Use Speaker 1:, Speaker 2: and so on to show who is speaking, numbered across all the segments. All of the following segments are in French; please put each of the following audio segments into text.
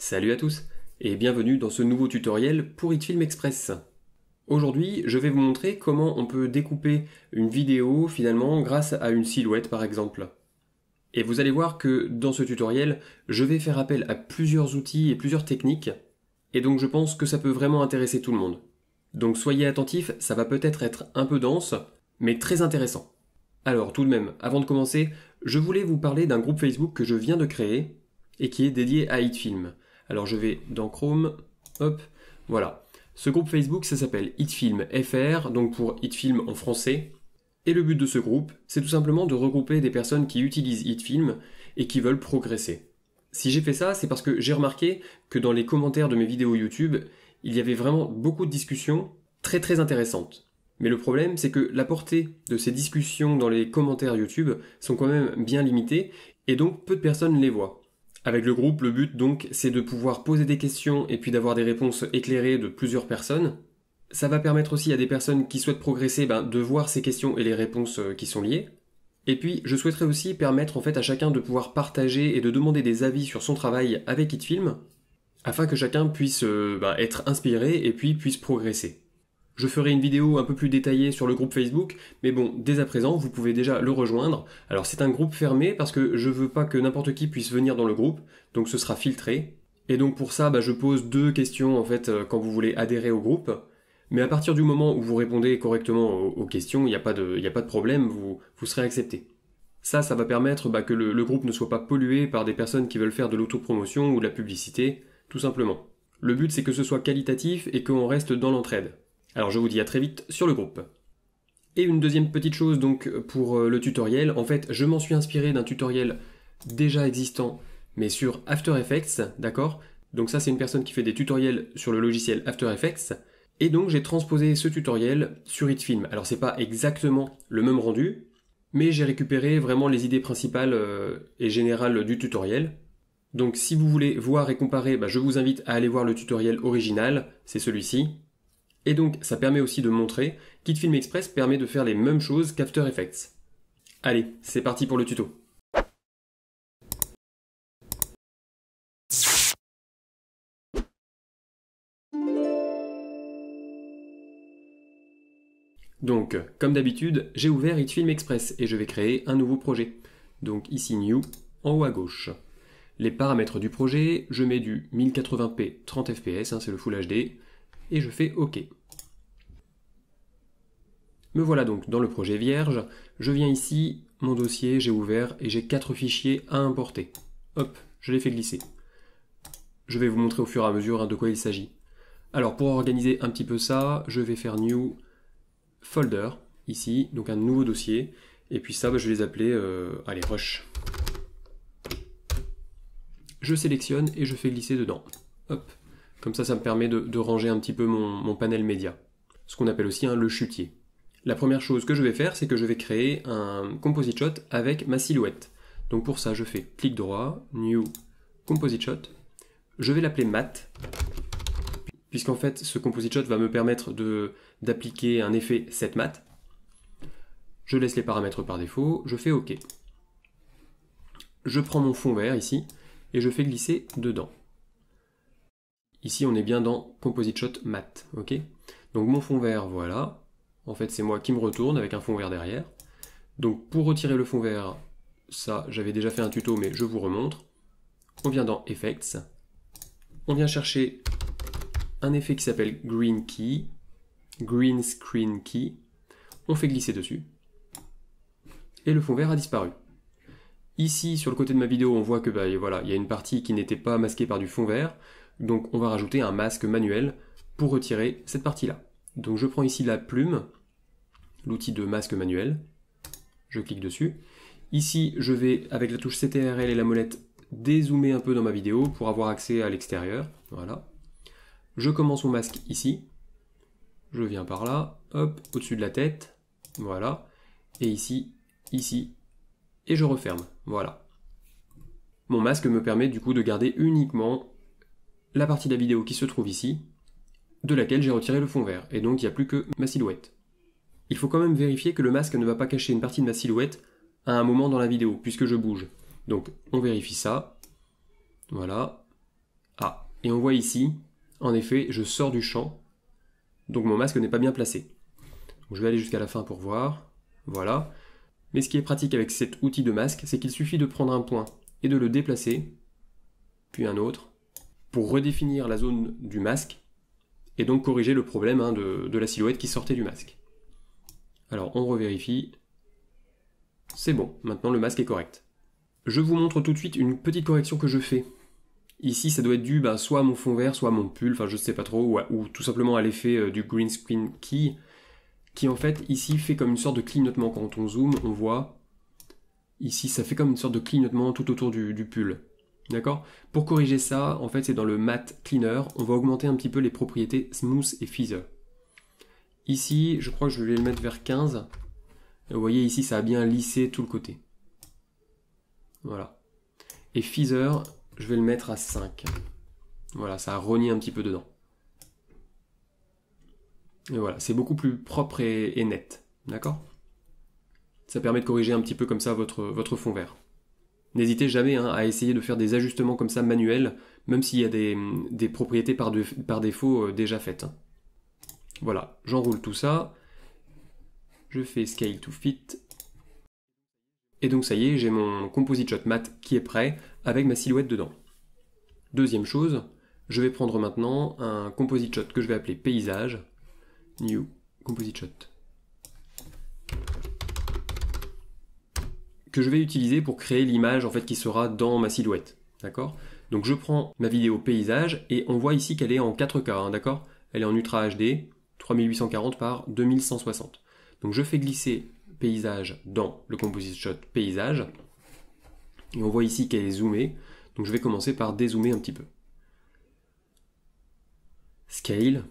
Speaker 1: Salut à tous et bienvenue dans ce nouveau tutoriel pour Itfilm Express. Aujourd'hui, je vais vous montrer comment on peut découper une vidéo finalement grâce à une silhouette par exemple. Et vous allez voir que dans ce tutoriel, je vais faire appel à plusieurs outils et plusieurs techniques, et donc je pense que ça peut vraiment intéresser tout le monde. Donc soyez attentifs, ça va peut-être être un peu dense, mais très intéressant. Alors tout de même, avant de commencer, je voulais vous parler d'un groupe Facebook que je viens de créer et qui est dédié à Hitfilm. Alors je vais dans Chrome, hop, voilà. Ce groupe Facebook, ça s'appelle Hitfilm FR, donc pour Hitfilm en français. Et le but de ce groupe, c'est tout simplement de regrouper des personnes qui utilisent Hitfilm et qui veulent progresser. Si j'ai fait ça, c'est parce que j'ai remarqué que dans les commentaires de mes vidéos YouTube, il y avait vraiment beaucoup de discussions très très intéressantes. Mais le problème, c'est que la portée de ces discussions dans les commentaires YouTube sont quand même bien limitées, et donc peu de personnes les voient. Avec le groupe, le but donc, c'est de pouvoir poser des questions et puis d'avoir des réponses éclairées de plusieurs personnes. Ça va permettre aussi à des personnes qui souhaitent progresser ben, de voir ces questions et les réponses euh, qui sont liées. Et puis, je souhaiterais aussi permettre en fait à chacun de pouvoir partager et de demander des avis sur son travail avec Itfilm, afin que chacun puisse euh, ben, être inspiré et puis puisse progresser. Je ferai une vidéo un peu plus détaillée sur le groupe Facebook, mais bon, dès à présent, vous pouvez déjà le rejoindre. Alors c'est un groupe fermé parce que je veux pas que n'importe qui puisse venir dans le groupe, donc ce sera filtré. Et donc pour ça, bah, je pose deux questions en fait euh, quand vous voulez adhérer au groupe. Mais à partir du moment où vous répondez correctement aux, questions, il n'y a, a, pas de problème, vous, vous serez accepté. Ça, ça va permettre bah, que le, le, groupe ne soit pas pollué par des personnes qui veulent faire de l'autopromotion ou de la publicité, tout simplement. Le but c'est que ce soit qualitatif et qu'on reste dans l'entraide. Alors je vous dis à très vite sur le groupe. Et une deuxième petite chose donc pour euh, le tutoriel, en fait je m'en suis inspiré d'un tutoriel déjà existant mais sur After Effects, d'accord Donc ça c'est une personne qui fait des tutoriels sur le logiciel After Effects et donc j'ai transposé ce tutoriel sur ItFilm. Alors c'est pas exactement le même rendu mais j'ai récupéré vraiment les idées principales euh, et générales du tutoriel. Donc si vous voulez voir et comparer, bah, je vous invite à aller voir le tutoriel original, c'est celui-ci, et donc, ça permet aussi de montrer qu'HitFilm Express permet de faire les mêmes choses qu'After Effects. Allez, c'est parti pour le tuto. Donc, comme d'habitude, j'ai ouvert HitFilm Express et je vais créer un nouveau projet. Donc ici New, en haut à gauche. Les paramètres du projet, je mets du 1080p 30fps, hein, c'est le Full HD, et je fais OK. Me voilà donc dans le projet vierge, je viens ici, mon dossier, j'ai ouvert et j'ai quatre fichiers à importer. Hop, je les fais glisser. Je vais vous montrer au fur et à mesure hein, de quoi il s'agit. Alors pour organiser un petit peu ça, je vais faire new folder, ici, donc un nouveau dossier, et puis ça, bah, je vais les appeler, euh, allez, rush. Je sélectionne et je fais glisser dedans. Hop, comme ça, ça me permet de, ranger un petit peu mon, panel média, ce qu'on appelle aussi un hein, le chutier la première chose que je vais faire, c'est que je vais créer un composite shot avec ma silhouette. Donc pour ça, je fais clic droit, new composite shot. Je vais l'appeler mat, puisqu'en fait, ce composite shot va me permettre d'appliquer un effet set mat. Je laisse les paramètres par défaut, je fais OK. Je prends mon fond vert ici et je fais glisser dedans. Ici, on est bien dans composite shot mat, OK Donc mon fond vert, voilà, en fait, c'est moi qui me retourne avec un fond vert derrière. Donc pour retirer le fond vert, ça j'avais déjà fait un tuto mais je vous remontre. On vient dans Effects. On vient chercher un effet qui s'appelle Green Key, Green Screen Key. On fait glisser dessus. Et le fond vert a disparu. Ici, sur le côté de ma vidéo, on voit que bah, voilà, il y a une partie qui n'était pas masquée par du fond vert. Donc on va rajouter un masque manuel pour retirer cette partie-là. Donc je prends ici la plume, l'outil de masque manuel. Je clique dessus. Ici, je vais, avec la touche CTRL et la molette, dézoomer un peu dans ma vidéo pour avoir accès à l'extérieur. Voilà. Je commence mon masque ici. Je viens par là, hop, au-dessus de la tête. Voilà. Et ici, ici. Et je referme. Voilà. Mon masque me permet du coup de garder uniquement la partie de la vidéo qui se trouve ici, de laquelle j'ai retiré le fond vert. Et donc, il n'y a plus que ma silhouette. Il faut quand même vérifier que le masque ne va pas cacher une partie de ma silhouette à un moment dans la vidéo, puisque je bouge. Donc on vérifie ça. Voilà. Ah, et on voit ici, en effet, je sors du champ, donc mon masque n'est pas bien placé. je vais aller jusqu'à la fin pour voir. Voilà. Mais ce qui est pratique avec cet outil de masque, c'est qu'il suffit de prendre un point et de le déplacer, puis un autre, pour redéfinir la zone du masque, et donc corriger le problème hein, de la silhouette qui sortait du masque. Alors on revérifie. C'est bon, maintenant le masque est correct. Je vous montre tout de suite une petite correction que je fais. Ici, ça doit être dû bah, soit à mon fond vert, soit à mon pull, enfin je sais pas trop, ou, tout simplement à l'effet euh, du green screen key, qui en fait ici fait comme une sorte de clignotement. Quand on zoome, on voit, ici ça fait comme une sorte de clignotement tout autour du, du pull. D'accord Pour corriger ça, en fait c'est dans le Mat Cleaner, on va augmenter un petit peu les propriétés Smooth et Feather. Ici, je crois que je vais le mettre vers 15. vous voyez ici, ça a bien lissé tout le côté. Voilà. Et Feather, je vais le mettre à 5. Voilà, ça a rogné un petit peu dedans. Et voilà, c'est beaucoup plus propre et, net. D'accord Ça permet de corriger un petit peu comme ça votre, votre fond vert. N'hésitez jamais hein, à essayer de faire des ajustements comme ça manuels, même s'il y a des, propriétés par, défaut euh, déjà faites. Hein. Voilà, j'enroule tout ça. Je fais Scale to Fit. Et donc ça y est, j'ai mon Composite Shot Mat qui est prêt avec ma silhouette dedans. Deuxième chose, je vais prendre maintenant un Composite Shot que je vais appeler Paysage. New Composite Shot. que je vais utiliser pour créer l'image en fait qui sera dans ma silhouette. D'accord Donc je prends ma vidéo paysage et on voit ici qu'elle est en 4K, hein, d'accord Elle est en Ultra HD. 3840 par 2160. Donc je fais glisser paysage dans le composite shot paysage. Et on voit ici qu'elle est zoomée. Donc je vais commencer par dézoomer un petit peu. Scale.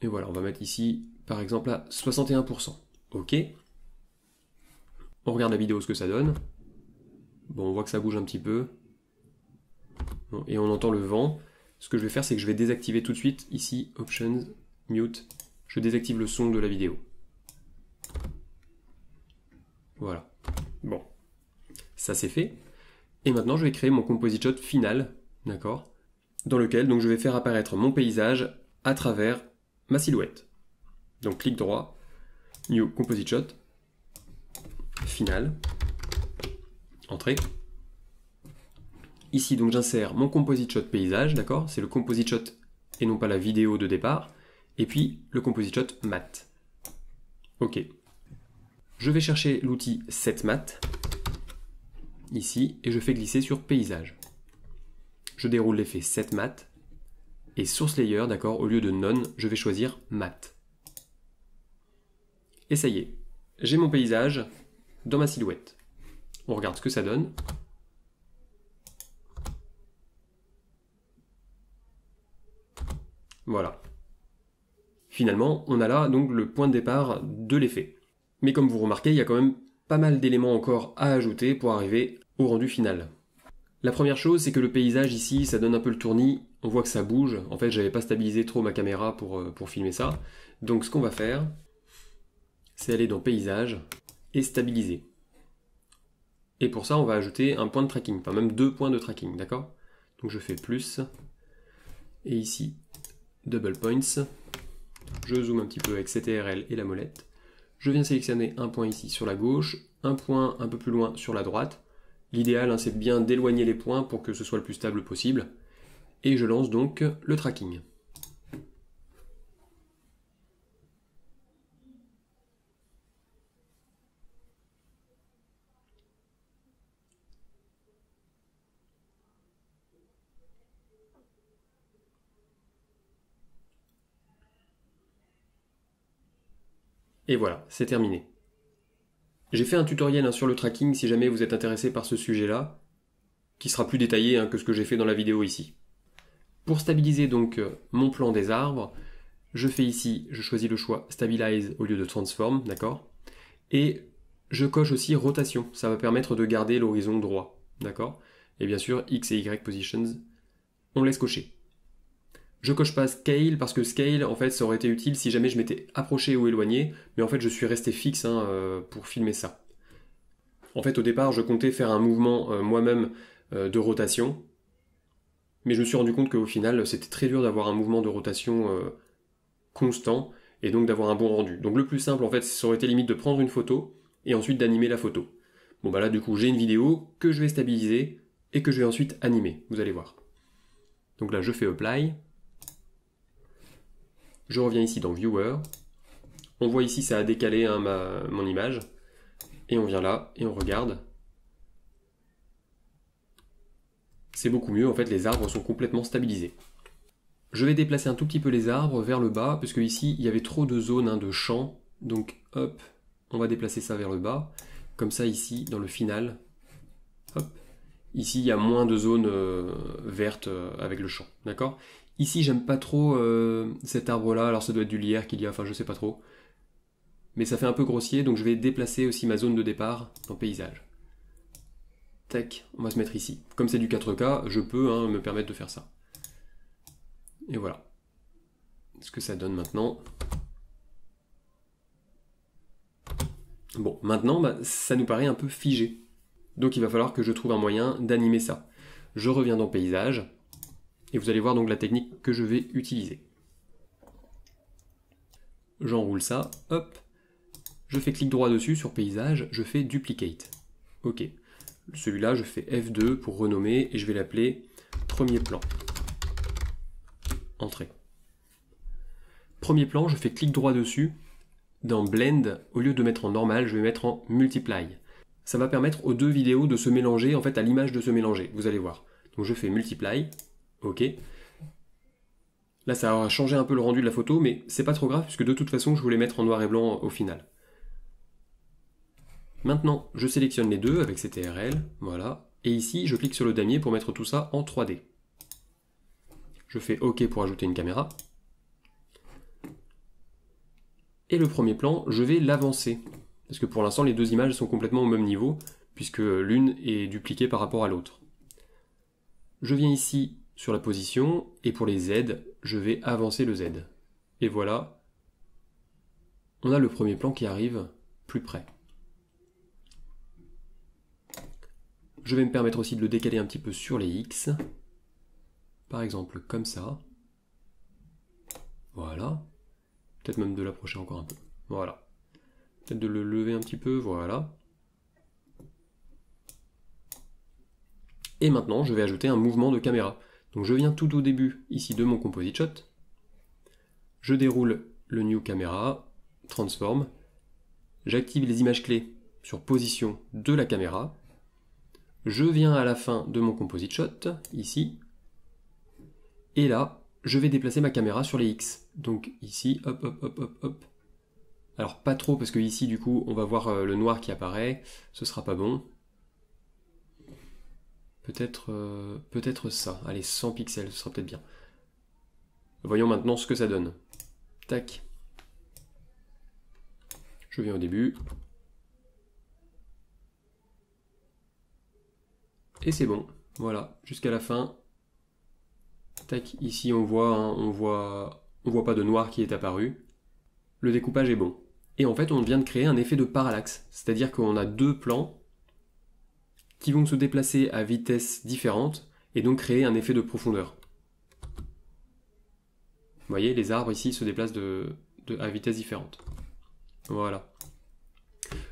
Speaker 1: Et voilà, on va mettre ici par exemple à 61%. OK. On regarde la vidéo ce que ça donne. Bon, on voit que ça bouge un petit peu. Et on entend le vent. Ce que je vais faire, c'est que je vais désactiver tout de suite ici Options, Mute. Je désactive le son de la vidéo. Voilà. Bon. Ça c'est fait. Et maintenant, je vais créer mon composite shot final, d'accord Dans lequel donc je vais faire apparaître mon paysage à travers ma silhouette. Donc clic droit, New Composite Shot, final, entrée. Ici, donc j'insère mon composite shot paysage, d'accord C'est le composite shot et non pas la vidéo de départ. Et puis le composite shot mat. OK. Je vais chercher l'outil setMat ici et je fais glisser sur paysage. Je déroule l'effet setMat et source layer, d'accord, au lieu de none, je vais choisir mat. Et ça y est, j'ai mon paysage dans ma silhouette. On regarde ce que ça donne. Voilà. Finalement, on a là donc le point de départ de l'effet. Mais comme vous remarquez, il y a quand même pas mal d'éléments encore à ajouter pour arriver au rendu final. La première chose, c'est que le paysage ici, ça donne un peu le tournis, on voit que ça bouge. En fait, j'avais pas stabilisé trop ma caméra pour, euh, pour filmer ça. Donc ce qu'on va faire, c'est aller dans paysage et stabiliser. Et pour ça, on va ajouter un point de tracking, enfin même deux points de tracking, d'accord Donc je fais plus, et ici, double points. Je zoome un petit peu avec CTRL et la molette. Je viens sélectionner un point ici sur la gauche, un point un peu plus loin sur la droite. L'idéal, hein, c'est bien d'éloigner les points pour que ce soit le plus stable possible. Et je lance donc le tracking. Et voilà, c'est terminé. J'ai fait un tutoriel hein, sur le tracking si jamais vous êtes intéressé par ce sujet-là, qui sera plus détaillé hein, que ce que j'ai fait dans la vidéo ici. Pour stabiliser donc euh, mon plan des arbres, je fais ici, je choisis le choix Stabilize au lieu de Transform, d'accord Et je coche aussi Rotation, ça va permettre de garder l'horizon droit, d'accord Et bien sûr, X et Y positions, on laisse cocher. Je coche pas scale parce que scale, en fait, ça aurait été utile si jamais je m'étais approché ou éloigné, mais en fait, je suis resté fixe hein, euh, pour filmer ça. En fait, au départ, je comptais faire un mouvement euh, moi-même euh, de rotation, mais je me suis rendu compte qu'au final, c'était très dur d'avoir un mouvement de rotation constant et donc d'avoir un bon rendu. Donc, le plus simple, en fait, ça aurait été limite de prendre une photo et ensuite d'animer la photo. Bon, bah là, du coup, j'ai une vidéo que je vais stabiliser et que je vais ensuite animer. Vous allez voir. Donc là, je fais apply. Je reviens ici dans Viewer. On voit ici, ça a décalé hein, mon image. Et on vient là et on regarde. C'est beaucoup mieux, en fait les arbres sont complètement stabilisés. Je vais déplacer un tout petit peu les arbres vers le bas, puisque ici il y avait trop de zones hein, de champ. Donc hop, on va déplacer ça vers le bas. Comme ça ici, dans le final, hop, ici il y a moins de zones euh, vertes euh, avec le champ. D'accord Ici, j'aime pas trop euh, cet arbre-là, alors ça doit être du lierre qu'il y a, enfin je sais pas trop. Mais ça fait un peu grossier, donc je vais déplacer aussi ma zone de départ dans paysage. Tac, on va se mettre ici. Comme c'est du 4K, je peux hein, me permettre de faire ça. Et voilà. Ce que ça donne maintenant. Bon, maintenant, bah, ça nous paraît un peu figé. Donc il va falloir que je trouve un moyen d'animer ça. Je reviens dans paysage, et vous allez voir donc la technique que je vais utiliser. J'enroule ça, hop, je fais clic droit dessus sur paysage, je fais duplicate. Ok. Celui-là, je fais F2 pour renommer et je vais l'appeler premier plan. Entrée. Premier plan, je fais clic droit dessus. Dans Blend, au lieu de mettre en normal, je vais mettre en multiply. Ça va permettre aux deux vidéos de se mélanger, en fait à l'image de se mélanger, vous allez voir. Donc je fais multiply, Ok. Là, ça aura changé un peu le rendu de la photo, mais c'est pas trop grave puisque de toute façon, je voulais mettre en noir et blanc euh, au final. Maintenant, je sélectionne les deux avec CTRL, voilà. Et ici, je clique sur le damier pour mettre tout ça en 3D. Je fais OK pour ajouter une caméra. Et le premier plan, je vais l'avancer. Parce que pour l'instant, les deux images sont complètement au même niveau, puisque l'une est dupliquée par rapport à l'autre. Je viens ici sur la position, et pour les Z, je vais avancer le Z. Et voilà, on a le premier plan qui arrive plus près. Je vais me permettre aussi de le décaler un petit peu sur les X, par exemple comme ça. Voilà. Peut-être même de l'approcher encore un peu. Voilà. Peut-être de le lever un petit peu, voilà. Et maintenant, je vais ajouter un mouvement de caméra. Donc je viens tout au début ici de mon composite shot. Je déroule le new camera, transform. J'active les images clés sur position de la caméra. Je viens à la fin de mon composite shot, ici. Et là, je vais déplacer ma caméra sur les X. Donc ici, hop, hop, hop, hop, hop. Alors pas trop parce que ici du coup on va voir euh, le noir qui apparaît, ce sera pas bon. Peut-être euh, peut-être ça. Allez, 100 pixels, ce sera peut-être bien. Voyons maintenant ce que ça donne. Tac. Je viens au début. Et c'est bon. Voilà, jusqu'à la fin. Tac, ici on voit, hein, on voit, on voit pas de noir qui est apparu. Le découpage est bon. Et en fait, on vient de créer un effet de parallaxe, c'est-à-dire qu'on a deux plans qui vont se déplacer à vitesse différente et donc créer un effet de profondeur. Vous voyez, les arbres ici se déplacent à vitesse différente. Voilà.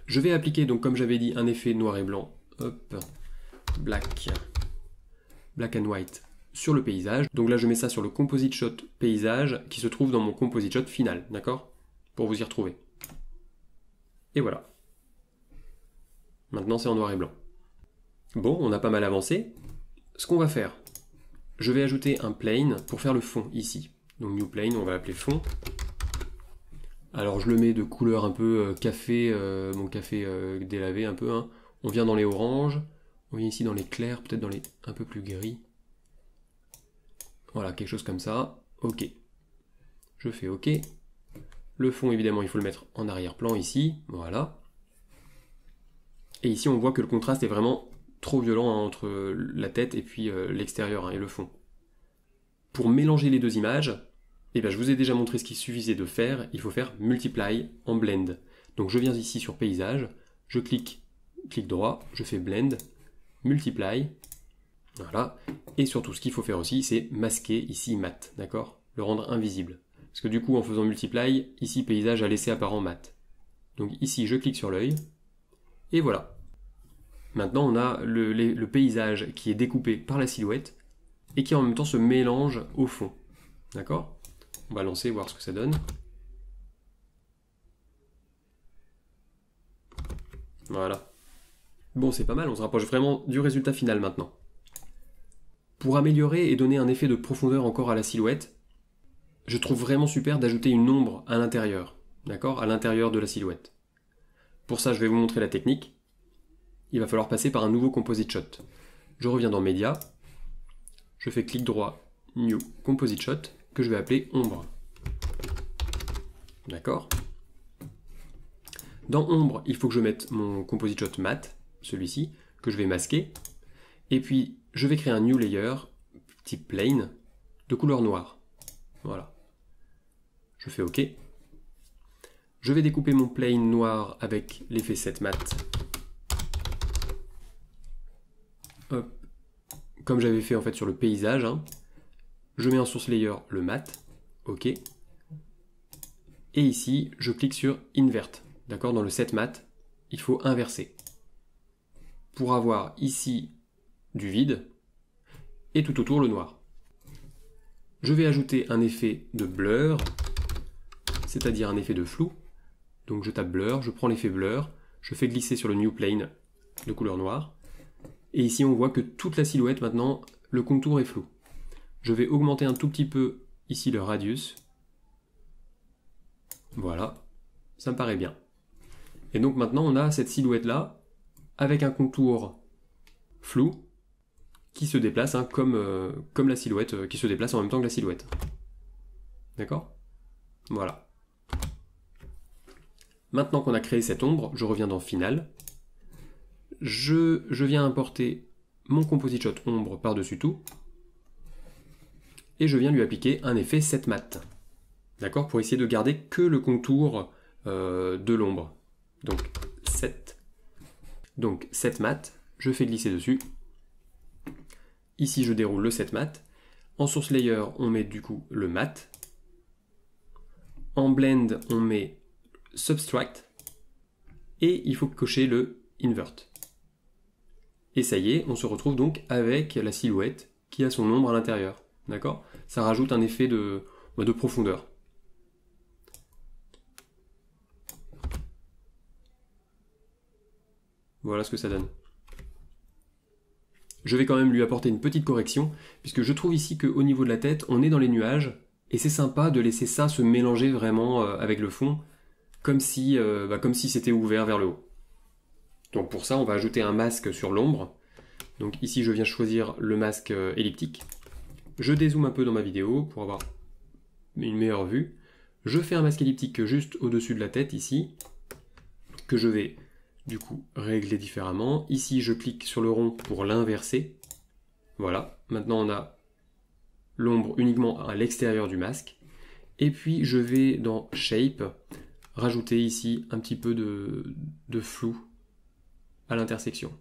Speaker 1: Je vais appliquer, donc comme j'avais dit, un effet noir et blanc. Hop, black, black and white sur le paysage. Donc là, je mets ça sur le composite shot paysage qui se trouve dans mon composite shot final, d'accord Pour vous y retrouver. Et voilà. Maintenant, c'est en noir et blanc. Bon, on a pas mal avancé. Ce qu'on va faire, je vais ajouter un plane pour faire le fond ici. Donc new plane, on va l'appeler fond. Alors je le mets de couleur un peu euh, café, euh, mon café euh, délavé un peu. Hein. On vient dans les oranges, on vient ici dans les clairs, peut-être dans les un peu plus gris. Voilà, quelque chose comme ça. OK. Je fais OK. Le fond, évidemment, il faut le mettre en arrière-plan ici. Voilà. Et ici, on voit que le contraste est vraiment trop violent hein, entre euh, la tête et puis euh, l'extérieur hein, et le fond. Pour mélanger les deux images, eh bien, je vous ai déjà montré ce qu'il suffisait de faire, il faut faire Multiply en Blend. Donc je viens ici sur Paysage, je clique, clic droit, je fais Blend, Multiply, voilà, et surtout ce qu'il faut faire aussi, c'est masquer ici Mat, d'accord Le rendre invisible. Parce que du coup, en faisant Multiply, ici Paysage a laissé apparent Mat. Donc ici, je clique sur l'œil, et voilà, Maintenant, on a le, paysage qui est découpé par la silhouette et qui en même temps se mélange au fond. D'accord On va lancer, voir ce que ça donne. Voilà. Bon, c'est pas mal, on se rapproche vraiment du résultat final maintenant. Pour améliorer et donner un effet de profondeur encore à la silhouette, je trouve vraiment super d'ajouter une ombre à l'intérieur. D'accord À l'intérieur de la silhouette. Pour ça, je vais vous montrer la technique il va falloir passer par un nouveau composite shot. Je reviens dans Média, je fais clic droit, New Composite Shot, que je vais appeler Ombre. D'accord Dans Ombre, il faut que je mette mon Composite Shot Mat, celui-ci, que je vais masquer. Et puis, je vais créer un New Layer, type Plane, de couleur noire. Voilà. Je fais OK. Je vais découper mon plane noir avec l'effet set mat Euh, comme j'avais fait en fait sur le paysage, hein, je mets en source layer le mat, ok. Et ici, je clique sur invert, d'accord Dans le set mat, il faut inverser pour avoir ici du vide et tout autour le noir. Je vais ajouter un effet de blur, c'est-à-dire un effet de flou. Donc je tape blur, je prends l'effet blur, je fais glisser sur le new plane de couleur noire. Et ici, on voit que toute la silhouette, maintenant, le contour est flou. Je vais augmenter un tout petit peu ici le radius. Voilà, ça me paraît bien. Et donc maintenant, on a cette silhouette-là, avec un contour flou, qui se déplace hein, comme, euh, comme la silhouette, euh, qui se déplace en même temps que la silhouette. D'accord Voilà. Maintenant qu'on a créé cette ombre, je reviens dans Final, je, viens importer mon composite shot ombre par-dessus tout, et je viens lui appliquer un effet 7 mat. D'accord Pour essayer de garder que le contour euh, de l'ombre. Donc 7. Donc 7 mat, je fais glisser dessus. Ici, je déroule le 7 mat. En source layer, on met du coup le mat. En blend, on met subtract. Et il faut cocher le invert. Et ça y est, on se retrouve donc avec la silhouette qui a son ombre à l'intérieur. D'accord Ça rajoute un effet de, bah, de profondeur. Voilà ce que ça donne. Je vais quand même lui apporter une petite correction, puisque je trouve ici qu'au niveau de la tête, on est dans les nuages, et c'est sympa de laisser ça se mélanger vraiment euh, avec le fond, comme si, euh, bah, comme si c'était ouvert vers le haut. Donc pour ça, on va ajouter un masque sur l'ombre. Donc ici, je viens choisir le masque euh, elliptique. Je dézoome un peu dans ma vidéo pour avoir une meilleure vue. Je fais un masque elliptique juste au-dessus de la tête ici, que je vais du coup régler différemment. Ici, je clique sur le rond pour l'inverser. Voilà, maintenant on a l'ombre uniquement à l'extérieur du masque. Et puis je vais dans Shape, rajouter ici un petit peu de, de flou à l'intersection.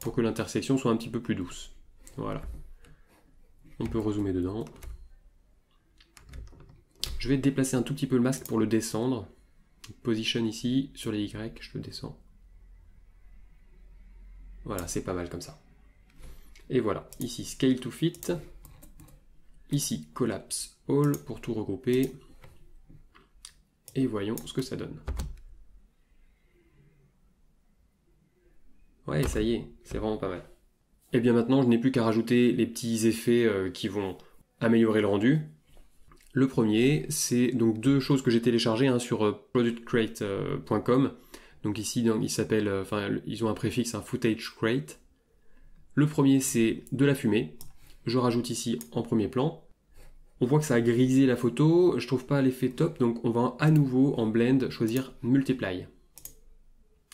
Speaker 1: Pour que l'intersection soit un petit peu plus douce. Voilà. On peut rezoomer dedans. Je vais déplacer un tout petit peu le masque pour le descendre. Position ici, sur les Y, je le descends. Voilà, c'est pas mal comme ça. Et voilà, ici Scale to Fit. Ici Collapse All pour tout regrouper. Et voyons ce que ça donne. Ouais, ça y est, c'est vraiment pas mal. Et eh bien maintenant, je n'ai plus qu'à rajouter les petits effets euh, qui vont améliorer le rendu. Le premier, c'est donc deux choses que j'ai téléchargées hein, sur euh, productcrate.com. Euh, donc ici, donc, ils s'appellent, enfin, ils ont un préfixe, un footage crate. Le premier, c'est de la fumée. Je rajoute ici en premier plan. On voit que ça a grisé la photo. Je trouve pas l'effet top, donc on va à nouveau en blend choisir multiply.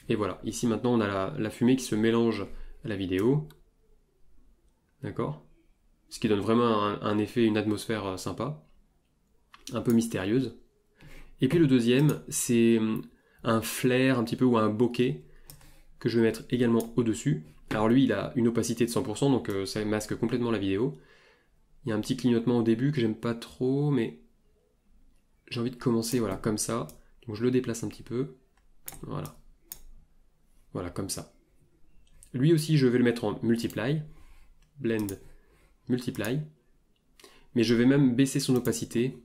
Speaker 1: Et voilà, ici maintenant on a la, fumée qui se mélange à la vidéo. D'accord Ce qui donne vraiment un, effet, une atmosphère euh, sympa, un peu mystérieuse. Et puis le deuxième, c'est hum, un flair un petit peu ou un bokeh que je vais mettre également au-dessus. Alors lui, il a une opacité de 100%, donc euh, ça masque complètement la vidéo. Il y a un petit clignotement au début que j'aime pas trop, mais j'ai envie de commencer voilà comme ça. Donc je le déplace un petit peu. Voilà. Voilà, comme ça. Lui aussi, je vais le mettre en multiply. Blend, multiply. Mais je vais même baisser son opacité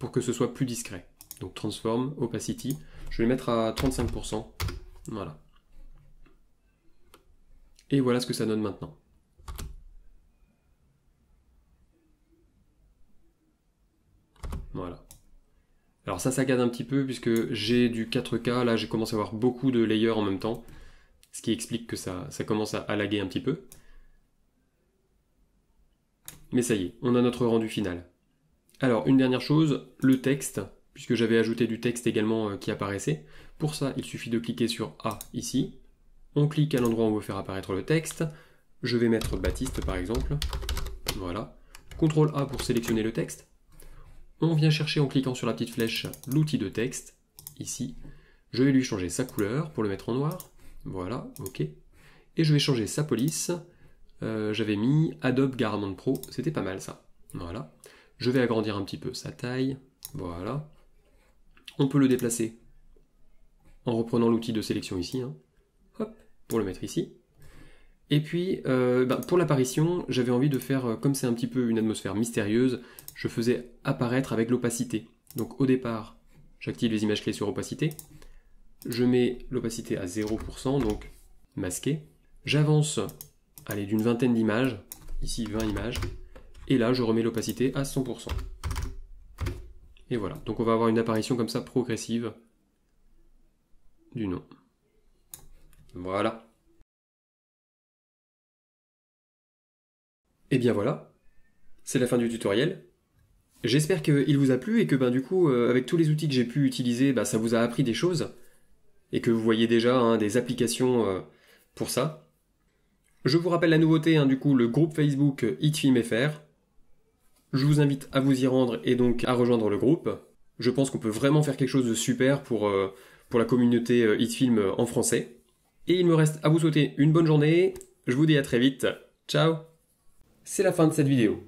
Speaker 1: pour que ce soit plus discret. Donc transform, opacity. Je vais le mettre à 35%. Voilà. Et voilà ce que ça donne maintenant. Alors ça saccade un petit peu puisque j'ai du 4K, là j'ai commencé à avoir beaucoup de layers en même temps, ce qui explique que ça, commence à, à laguer un petit peu. Mais ça y est, on a notre rendu final. Alors une dernière chose, le texte, puisque j'avais ajouté du texte également euh, qui apparaissait. Pour ça, il suffit de cliquer sur A ici. On clique à l'endroit où on veut faire apparaître le texte. Je vais mettre Baptiste par exemple. Voilà. CTRL A pour sélectionner le texte. On vient chercher en cliquant sur la petite flèche l'outil de texte, ici. Je vais lui changer sa couleur pour le mettre en noir. Voilà, ok. Et je vais changer sa police. Euh, j'avais mis Adobe Garamond Pro, c'était pas mal ça. Voilà. Je vais agrandir un petit peu sa taille. Voilà. On peut le déplacer en reprenant l'outil de sélection ici. Hein. Hop, pour le mettre ici. Et puis, euh, bah, pour l'apparition, j'avais envie de faire, euh, comme c'est un petit peu une atmosphère mystérieuse, je faisais apparaître avec l'opacité. Donc au départ, j'active les images clés sur opacité. Je mets l'opacité à 0%, donc masqué. J'avance, allez, d'une vingtaine d'images, ici 20 images, et là je remets l'opacité à 100%. Et voilà, donc on va avoir une apparition comme ça progressive du nom. Voilà. Et eh bien voilà, c'est la fin du tutoriel. J'espère qu'il vous a plu et que ben, du coup, euh, avec tous les outils que j'ai pu utiliser, ben, ça vous a appris des choses et que vous voyez déjà hein, des applications euh, pour ça. Je vous rappelle la nouveauté, hein, du coup, le groupe Facebook HitFilmFR. Je vous invite à vous y rendre et donc à rejoindre le groupe. Je pense qu'on peut vraiment faire quelque chose de super pour, euh, pour la communauté HitFilm en français. Et il me reste à vous souhaiter une bonne journée. Je vous dis à très vite. Ciao c'est la fin de cette vidéo.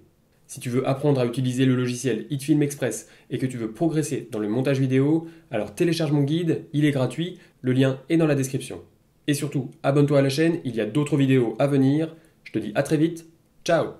Speaker 1: Si tu veux apprendre à utiliser le logiciel HitFilm Express et que tu veux progresser dans le montage vidéo, alors télécharge mon guide, il est gratuit, le lien est dans la description. Et surtout, abonne-toi à la chaîne, il y a d'autres vidéos à venir. Je te dis à très vite, ciao